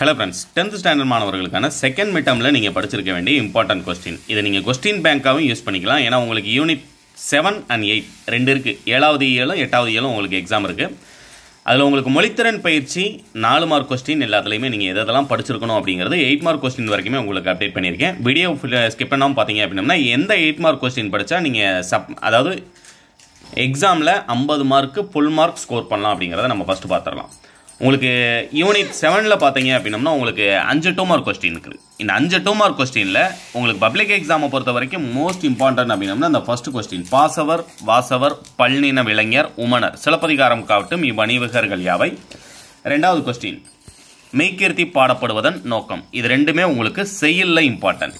hello friends tenth standard மாணவர்களுக்கான second மிட்டமில் நீங்கள் படிச்சிருக்க வேண்டிய இம்பார்ட்டன்ட் கொஸ்டின் இதை நீங்கள் கொஸ்டின் பேங்க்காகவும் யூஸ் பண்ணிக்கலாம் ஏன்னா உங்களுக்கு யூனிட் செவன் அண்ட் எயிட் ரெண்டு இருக்குது ஏழாவது ஏழும் எட்டாவது ஏழும் உங்களுக்கு எக்ஸாம் இருக்குது அதில் உங்களுக்கு மொழித்திறன் பயிற்சி நாலு மார்க் கொஸ்டின் எல்லாத்துலேயுமே நீங்கள் எதெல்லாம் படிச்சிருக்கணும் அப்படிங்கிறது எயிட் மார்க் கொஸ்டின் வரைக்குமே உங்களுக்கு அப்டேட் பண்ணியிருக்கேன் வீடியோ ஸ்கிப் பண்ணாமல் பார்த்தீங்க அப்படின்னா எந்த எயிட் மார்க் கொஸ்டின் படித்தா நீங்கள் சப் அதாவது எக்ஸாமில் ஐம்பது மார்க்கு ஃபுல் மார்க் ஸ்கோர் பண்ணலாம் அப்படிங்கிறத நம்ம ஃபஸ்ட்டு பார்த்துடலாம் உங்களுக்கு யூனிட் செவனில் பார்த்தீங்க அப்படின்னம்னா உங்களுக்கு அஞ்சு டூ மார்க் கொஸ்டின் இருக்குது இந்த அஞ்சு டூ மார்க் கொஸ்டினில் உங்களுக்கு பப்ளிக் எக்ஸாமை பொறுத்த வரைக்கும் மோஸ்ட் இம்பார்ட்டன்ட் அப்படின்னம்னா அந்த ஃபர்ஸ்ட் கொஸ்டின் பாசவர் வாசவர் பல்லின விளைஞர் உமனர் சிலப்பதிகாரம் காட்டும் இவ்வணிவகர்கள் யாவை ரெண்டாவது கொஸ்டின் மெய்கீர்த்தி பாடப்படுவதன் நோக்கம் இது ரெண்டுமே உங்களுக்கு செயலில் இம்பார்ட்டன்ட்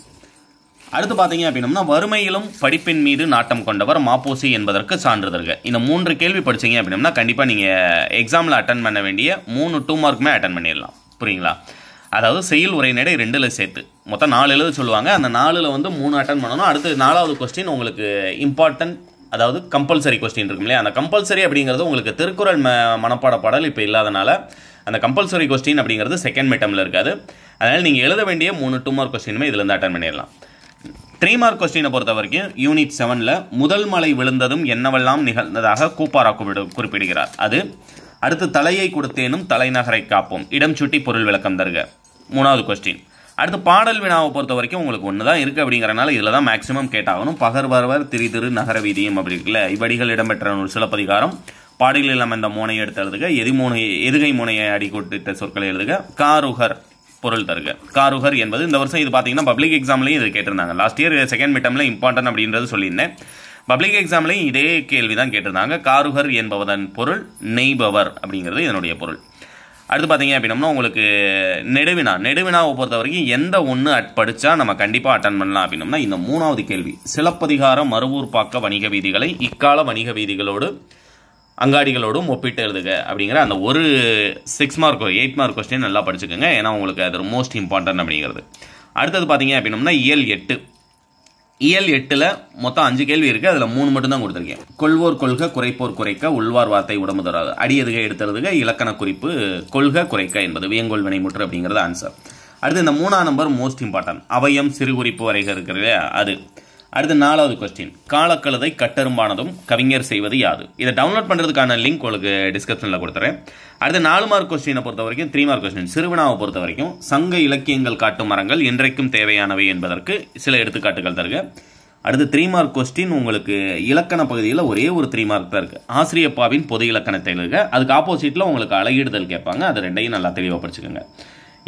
அடுத்து பார்த்தீங்க அப்படின்னம்னா வறுமையிலும் படிப்பின் மீது நாட்டம் கொண்டவர் மாப்போசி என்பதற்கு சான்றிதழ்கள் இந்த மூன்று கேள்வி படிச்சீங்க அப்படின்னம்னா கண்டிப்பாக நீங்கள் எக்ஸாமில் அட்டன் பண்ண வேண்டிய மூணு டூ மார்க்குமே அட்டன் பண்ணிடலாம் புரியுங்களா அதாவது செயல் உரைநடை ரெண்டில் சேர்த்து மொத்தம் நாலு எழுத சொல்லுவாங்க அந்த நாலில் வந்து மூணு அட்டன் பண்ணணும் அடுத்து நாலாவது கொஸ்டின் உங்களுக்கு இம்பார்ட்டன்ட் அதாவது கம்பல்சரி கொஸ்டின் இருக்கும் இல்லையா அந்த கம்பல்சரி அப்படிங்கிறது உங்களுக்கு திருக்குறள் ம மனப்பாட பாடல் இப்போ இல்லாதனால அந்த கம்பல்சரி கொஸ்டின் அப்படிங்கிறது செகண்ட் மிட்டமில் இருக்காது அதனால் நீங்கள் எழுத வேண்டிய மூணு டூ மார்க் கொஸ்டினுமே இதில் இருந்து அட்டன் பண்ணிடலாம் த்ரீ மார்க் கொஸ்டினை பொறுத்த வரைக்கும் யூனிட் செவனில் முதல் மலை விழுந்ததும் என்னவெல்லாம் நிகழ்ந்ததாக கூப்பாரா குறிப்பிடுகிறார் அது அடுத்து தலையை கொடுத்தேனும் தலைநகரை காப்போம் இடம் சுட்டி பொருள் விளக்கம் தருக மூணாவது கொஸ்டின் அடுத்து பாடல் வினாவை பொறுத்த வரைக்கும் உங்களுக்கு ஒன்று தான் இருக்குது அப்படிங்கிறனால இதில் தான் மேக்ஸிமம் கேட்டாகணும் பகர் திரி திரு திரு நகர வீதியும் அப்படி இருக்குல்ல இவ்வடிகள் இடம்பெற்ற ஒரு சிலப்பதிகாரம் பாடல்கள் இல்லாமல் இந்த மூனையை எடுத்து எழுதுக எதி எதுகை மூனையை அடிக்கொட்டிட்ட சொற்களை எழுதுக காருகர் பொருள் தருக காருகர் என்பது இந்த வருஷம் இது பார்த்தீங்கன்னா பப்ளிக் எக்ஸாம்லையும் இது கேட்டிருந்தாங்க லாஸ்ட் இயர் செகண்ட் மிட்டமில் இம்பார்ட்டன்ட் அப்படின்றது சொல்லியிருந்தேன் பப்ளிக் எக்ஸாம்லேயும் இதே கேள்வி தான் கேட்டிருந்தாங்க காருகர் என்பவதன் பொருள் நெய்பவர் அப்படிங்கிறது இதனுடைய பொருள் அடுத்து பார்த்தீங்க அப்படின்னா உங்களுக்கு நெடுவினா நெடுவினாவை பொறுத்த வரைக்கும் எந்த ஒன்று அட் படித்தா நம்ம கண்டிப்பாக அட்டன் பண்ணலாம் அப்படின்னம்னா இந்த மூணாவது கேள்வி சிலப்பதிகார மறுவூர்பாக்க வணிக வீதிகளை இக்கால வணிக வீதிகளோடு அங்காடிகளோடும் ஒப்பிட்டு எழுதுக அப்படிங்கிற அந்த ஒரு six mark eight mark question நல்லா படிச்சுக்கோங்க ஏன்னா உங்களுக்கு அது மோஸ்ட் இம்பார்ட்டன்ட் அப்படிங்கிறது அடுத்தது பார்த்தீங்க அப்படின்னோம்னா இயல் எட்டு இயல் எட்டில் மொத்தம் அஞ்சு கேள்வி இருக்குது அதில் மூணு மட்டும்தான் கொடுத்துருக்கேன் கொள்வோர் கொள்க குறைப்போர் குறைக்க உள்வார் வார்த்தை உடம்பு தராது அடியதுகை எடுத்துறதுக இலக்கண குறிப்பு கொள்க குறைக்க என்பது வியங்கோல் வினைமுற்று அப்படிங்கிறது ஆன்சர் அடுத்து இந்த மூணாம் நம்பர் மோஸ்ட் இம்பார்ட்டன்ட் அவயம் சிறு குறிப்பு வரைக இருக்கிறது அது அடுத்து நாலாவது கொஸ்டின் காலக்கழுதை கட்டரும்பானதும் கவிஞர் செய்வது யாது இதை டவுன்லோட் பண்ணுறதுக்கான லிங்க் உங்களுக்கு டிஸ்கிரிப்ஷனில் கொடுத்துறேன் அடுத்து நாலு மார்க் கொஸ்டினை பொறுத்த வரைக்கும் த்ரீ மார்க் கொஸ்டின் சிறுவனாவை பொறுத்த வரைக்கும் சங்க இலக்கியங்கள் காட்டும் மரங்கள் இன்றைக்கும் தேவையானவை என்பதற்கு சில எடுத்துக்காட்டுகள் தருக அடுத்து த்ரீ மார்க் கொஸ்டின் உங்களுக்கு இலக்கண பகுதியில் ஒரே ஒரு த்ரீ மார்க் தான் இருக்குது ஆசிரியப்பாவின் பொது இலக்கணத்தை எழுதுக அதுக்கு ஆப்போசிட்டில் உங்களுக்கு அழகிடுதல் கேட்பாங்க அது ரெண்டையும் நல்லா தெளிவாக படிச்சுக்கோங்க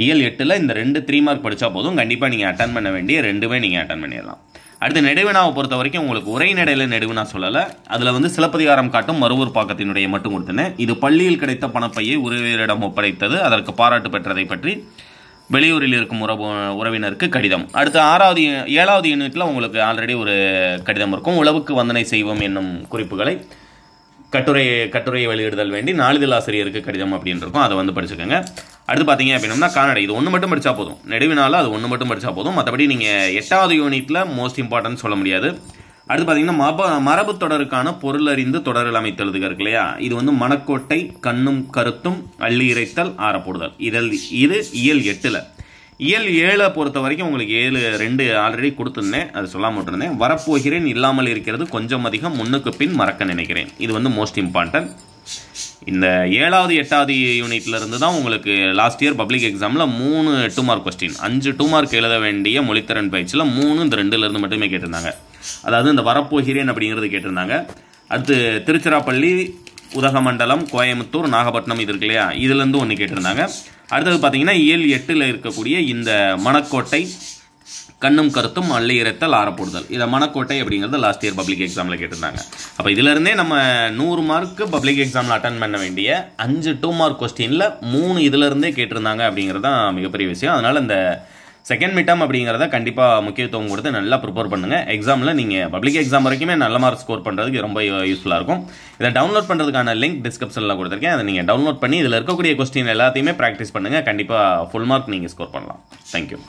இயல் எட்டில் இந்த ரெண்டு த்ரீ மார்க் படித்தா போதும் கண்டிப்பாக நீங்கள் அட்டன் பண்ண வேண்டிய ரெண்டுமே நீங்கள் அட்டன் பண்ணிடலாம் அடுத்து நெடுவினாவை பொறுத்த வரைக்கும் உங்களுக்கு உரை நடையில் நெடுவினா சொல்லலை அதில் வந்து சிலப்பதிகாரம் காட்டும் மறுவூர் பாக்கத்தினுடைய மட்டும் கொடுத்தன இது பள்ளியில் கிடைத்த பணப்பையை உறவினரிடம் ஒப்படைத்தது அதற்கு பாராட்டு பெற்றதை பற்றி வெளியூரில் இருக்கும் உறவு உறவினருக்கு கடிதம் அடுத்து ஆறாவது ஏழாவது யூனிட்டில் உங்களுக்கு ஆல்ரெடி ஒரு கடிதம் இருக்கும் உழவுக்கு வந்தனை செய்வோம் என்னும் குறிப்புகளை கட்டுரை கட்டுரையை வெளியிடுதல் வேண்டி நாளிதழ் ஆசிரியருக்கு கடிதம் அப்படின்னு இருக்கும் அதை வந்து படிச்சுக்கோங்க அடுத்து பார்த்தீங்க அப்படின்னா கானடை இது ஒன்று மட்டும் படித்தா போதும் நெடுவினால அது ஒன்று மட்டும் படித்தா போதும் மற்றபடி நீங்கள் எட்டாவது யூனிட்டில் மோஸ்ட் இம்பார்ட்டன்ஸ் சொல்ல முடியாது அடுத்து பார்த்தீங்கன்னா மப மரபு தொடருக்கான பொருள் அறிந்து தொடரில் அமைத்தெழுதுக இருக்கு இல்லையா இது வந்து மணக்கோட்டை கண்ணும் கருத்தும் அள்ளி இறைத்தல் ஆறப்போடுதல் இதில் இது இயல் எட்டில் இயல் ஏழை பொறுத்த வரைக்கும் உங்களுக்கு ஏழு ரெண்டு ஆல்ரெடி கொடுத்துருந்தேன் அது சொல்லாமல் விட்டுருந்தேன் வரப்போகிறேன் இல்லாமல் இருக்கிறது கொஞ்சம் அதிகம் முன்னுக்கு பின் மறக்க நினைக்கிறேன் இது வந்து மோஸ்ட் இம்பார்ட்டன்ட் இந்த ஏழாவது எட்டாவது யூனிட்லேருந்து தான் உங்களுக்கு லாஸ்ட் இயர் பப்ளிக் எக்ஸாமில் மூணு டூ மார்க் கொஸ்டின் அஞ்சு டூ மார்க் எழுத வேண்டிய மொழித்திறன் பயிற்சியில் மூணு இந்த ரெண்டுலேருந்து மட்டுமே கேட்டிருந்தாங்க அதாவது இந்த வரப்போகிறேன் அப்படிங்கிறது கேட்டிருந்தாங்க அடுத்து திருச்சிராப்பள்ளி உதகமண்டலம் கோயம்புத்தூர் நாகப்பட்டினம் இது இருக்கு இல்லையா இதுலேருந்து ஒன்று கேட்டிருந்தாங்க அடுத்தது பார்த்தீங்கன்னா ஏழு எட்டில் இருக்கக்கூடிய இந்த மணக்கோட்டை கண்ணும் கருத்தும் அல்லை இரத்தல் ஆறப்போடுதல் இதை மணக்கோட்டை அப்படிங்கிறது லாஸ்ட் இயர் பப்ளிக் எக்ஸாமில் கேட்டிருந்தாங்க அப்போ இதிலேருந்தே நம்ம நூறு மார்க்கு பப்ளிக் எக்ஸாமில் அட்டன் பண்ண வேண்டிய அஞ்சு டூ மார்க் கொஸ்டினில் மூணு இதிலேருந்தே கேட்டிருந்தாங்க அப்படிங்கிறது தான் மிகப்பெரிய விஷயம் அதனால் இந்த செகண்ட் மிட்டம் அப்படிங்கிறத கண்டிப்பாக முக்கியத்துவம் கொடுத்து நல்லா ப்ரிப்பேர் பண்ணுங்கள் எக்ஸாமில் நீங்கள் பப்ளிக் எக்ஸாம் வரைக்குமே நல்ல மார்க் ஸ்கோர் பண்ணுறதுக்கு ரொம்ப யூஸ்ஃபுல்லாக இருக்கும் இதை டவுன்லோட் பண்ணுறதுக்கான லிங்க் டிஸ்கிரிப்ஷனில் கொடுத்துருக்கேன் அதை நீங்கள் டவுன்லோட் பண்ணி இதில் இருக்கக்கூடிய கொஸ்டின் எல்லாத்தையுமே ப்ராக்டிஸ் பண்ணுங்கள் கண்டிப்பாக ஃபுல் மார்க் நீங்கள் ஸ்கோர் பண்ணலாம் தேங்க்யூ